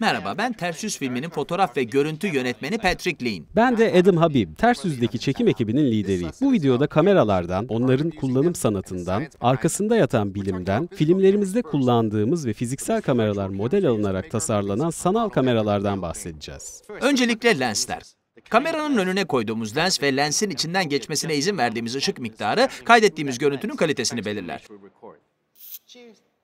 Merhaba, ben Ters filminin fotoğraf ve görüntü yönetmeni Patrick Lean. Ben de Adam Habib, tersüzdeki çekim ekibinin lideriyim. Bu videoda kameralardan, onların kullanım sanatından, arkasında yatan bilimden, filmlerimizde kullandığımız ve fiziksel kameralar model alınarak tasarlanan sanal kameralardan bahsedeceğiz. Öncelikle lensler. Kameranın önüne koyduğumuz lens ve lensin içinden geçmesine izin verdiğimiz ışık miktarı kaydettiğimiz görüntünün kalitesini belirler.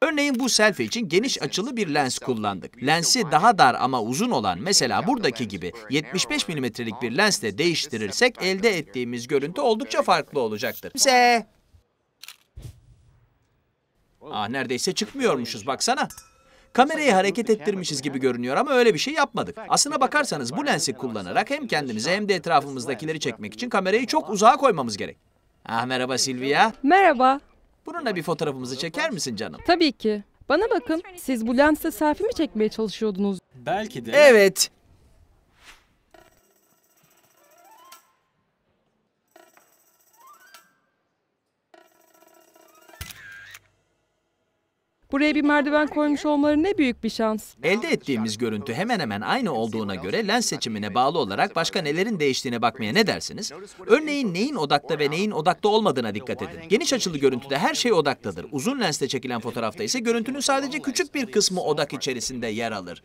Örneğin bu selfie için geniş açılı bir lens kullandık. Lensi daha dar ama uzun olan mesela buradaki gibi 75 milimetrelik bir lensle değiştirirsek elde ettiğimiz görüntü oldukça farklı olacaktır. Kimse! Ah neredeyse çıkmıyormuşuz baksana. Kamerayı hareket ettirmişiz gibi görünüyor ama öyle bir şey yapmadık. Aslına bakarsanız bu lensi kullanarak hem kendimize hem de etrafımızdakileri çekmek için kamerayı çok uzağa koymamız gerek. Ah merhaba Silvia. Merhaba. Bununla bir fotoğrafımızı çeker misin canım? Tabii ki. Bana bakın, siz bu lensle selfie mi çekmeye çalışıyordunuz? Belki de. Evet, Buraya bir merdiven koymuş olmaları ne büyük bir şans. Elde ettiğimiz görüntü hemen hemen aynı olduğuna göre lens seçimine bağlı olarak başka nelerin değiştiğine bakmaya ne dersiniz? Örneğin neyin odakta ve neyin odakta olmadığına dikkat edin. Geniş açılı görüntüde her şey odaktadır. Uzun lensle çekilen fotoğrafta ise görüntünün sadece küçük bir kısmı odak içerisinde yer alır.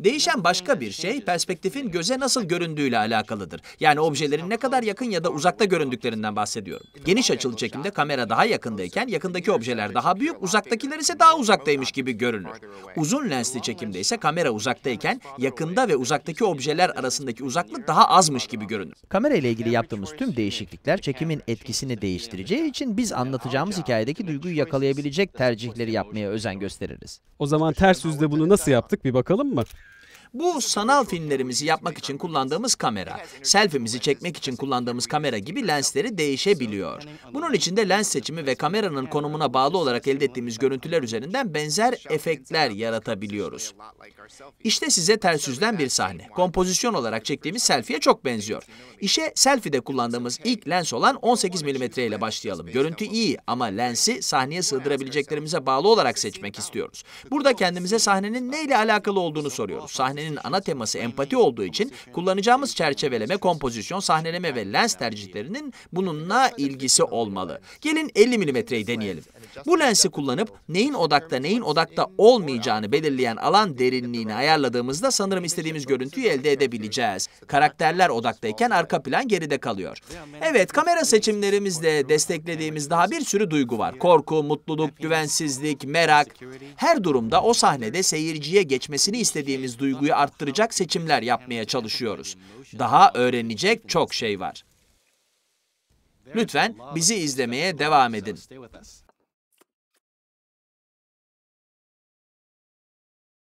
Değişen başka bir şey perspektifin göze nasıl göründüğüyle alakalıdır. Yani objelerin ne kadar yakın ya da uzakta göründüklerinden bahsediyorum. Geniş açılı çekimde kamera daha yakındayken yakındaki objeler daha büyük, uzaktakiler ise daha uzaktaymış gibi görünür. Uzun lensli çekimde ise kamera uzaktayken yakında ve uzaktaki objeler arasındaki uzaklık daha azmış gibi görünür. Kamera ile ilgili yaptığımız tüm değişiklikler çekimin etkisini değiştireceği için biz anlatacağımız hikayedeki duyguyu yakalayabilecek tercihleri yapmaya özen gösteririz. O zaman ters yüzde bunu nasıl yaptık bir bakalım mı? Bu sanal filmlerimizi yapmak için kullandığımız kamera. Selfie'mizi çekmek için kullandığımız kamera gibi lensleri değişebiliyor. Bunun için de lens seçimi ve kameranın konumuna bağlı olarak elde ettiğimiz görüntüler üzerinden benzer efektler yaratabiliyoruz. İşte size ters yüzden bir sahne. Kompozisyon olarak çektiğimiz selfie'ye çok benziyor. İşe selfie'de kullandığımız ilk lens olan 18 mm ile başlayalım. Görüntü iyi ama lensi sahneye sığdırabileceklerimize bağlı olarak seçmek istiyoruz. Burada kendimize sahnenin neyle alakalı olduğunu soruyoruz. Sahne göstermenin ana teması empati olduğu için kullanacağımız çerçeveleme, kompozisyon, sahneleme ve lens tercihlerinin bununla ilgisi olmalı. Gelin 50 milimetreyi deneyelim. Bu lensi kullanıp neyin odakta neyin odakta olmayacağını belirleyen alan derinliğini ayarladığımızda sanırım istediğimiz görüntüyü elde edebileceğiz. Karakterler odaktayken arka plan geride kalıyor. Evet, kamera seçimlerimizle desteklediğimiz daha bir sürü duygu var. Korku, mutluluk, güvensizlik, merak. Her durumda o sahnede seyirciye geçmesini istediğimiz duyguyu sayıyı arttıracak seçimler yapmaya çalışıyoruz. Daha öğrenecek çok şey var. Lütfen bizi izlemeye devam edin.